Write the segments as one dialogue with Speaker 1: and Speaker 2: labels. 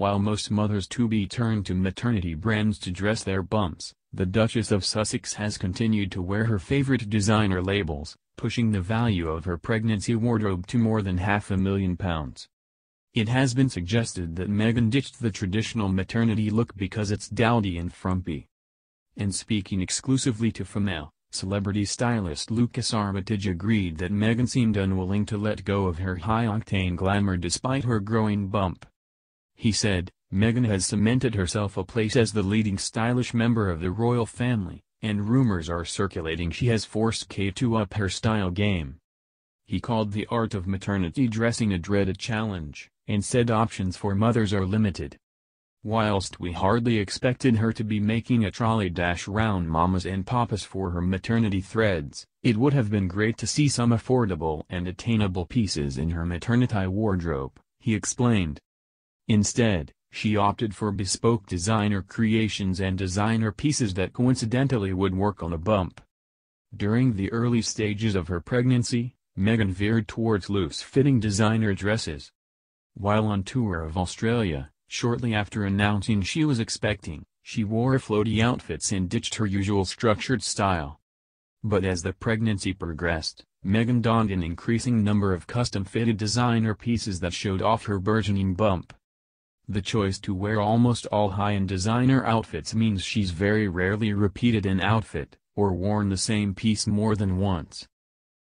Speaker 1: While most mothers-to-be turn to maternity brands to dress their bumps, the Duchess of Sussex has continued to wear her favorite designer labels, pushing the value of her pregnancy wardrobe to more than half a million pounds. It has been suggested that Meghan ditched the traditional maternity look because it's dowdy and frumpy. And speaking exclusively to Female, celebrity stylist Lucas Armitage agreed that Meghan seemed unwilling to let go of her high-octane glamour despite her growing bump. He said, Meghan has cemented herself a place as the leading stylish member of the royal family, and rumors are circulating she has forced Kate to up her style game. He called the art of maternity dressing a dreaded challenge, and said options for mothers are limited. Whilst we hardly expected her to be making a trolley dash round mamas and papas for her maternity threads, it would have been great to see some affordable and attainable pieces in her maternity wardrobe, he explained. Instead, she opted for bespoke designer creations and designer pieces that coincidentally would work on a bump. During the early stages of her pregnancy, Meghan veered towards loose-fitting designer dresses. While on tour of Australia, shortly after announcing she was expecting, she wore floaty outfits and ditched her usual structured style. But as the pregnancy progressed, Meghan donned an increasing number of custom-fitted designer pieces that showed off her burgeoning bump. The choice to wear almost all high-end designer outfits means she's very rarely repeated an outfit, or worn the same piece more than once.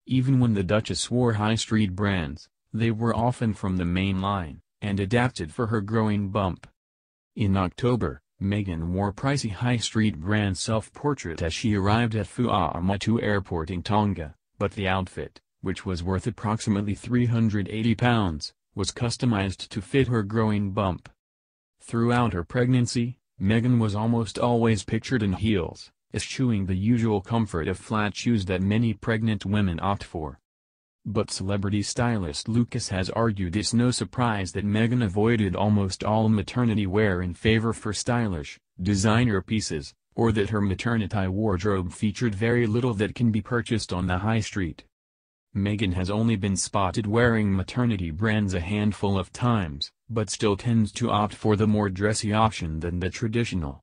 Speaker 1: Even when the Duchess wore high-street brands, they were often from the main line, and adapted for her growing bump. In October, Meghan wore pricey high-street brand self-portrait as she arrived at Fuamatu Airport in Tonga, but the outfit, which was worth approximately £380, was customized to fit her growing bump. Throughout her pregnancy, Meghan was almost always pictured in heels, eschewing the usual comfort of flat shoes that many pregnant women opt for. But celebrity stylist Lucas has argued it's no surprise that Meghan avoided almost all maternity wear in favor for stylish, designer pieces, or that her maternity wardrobe featured very little that can be purchased on the high street. Meghan has only been spotted wearing maternity brands a handful of times, but still tends to opt for the more dressy option than the traditional.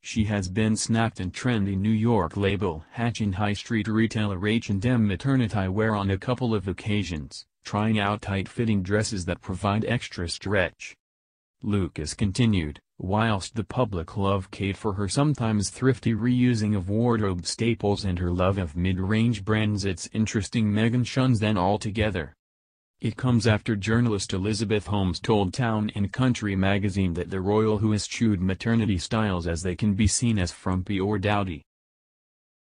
Speaker 1: She has been snapped in trendy New York label Hatch and high street retailer H&M maternity wear on a couple of occasions, trying out tight-fitting dresses that provide extra stretch. Lucas continued, whilst the public love Kate for her sometimes thrifty reusing of wardrobe staples and her love of mid-range brands it's interesting Meghan shuns them altogether. It comes after journalist Elizabeth Holmes told Town & Country magazine that the royal who eschewed maternity styles as they can be seen as frumpy or dowdy.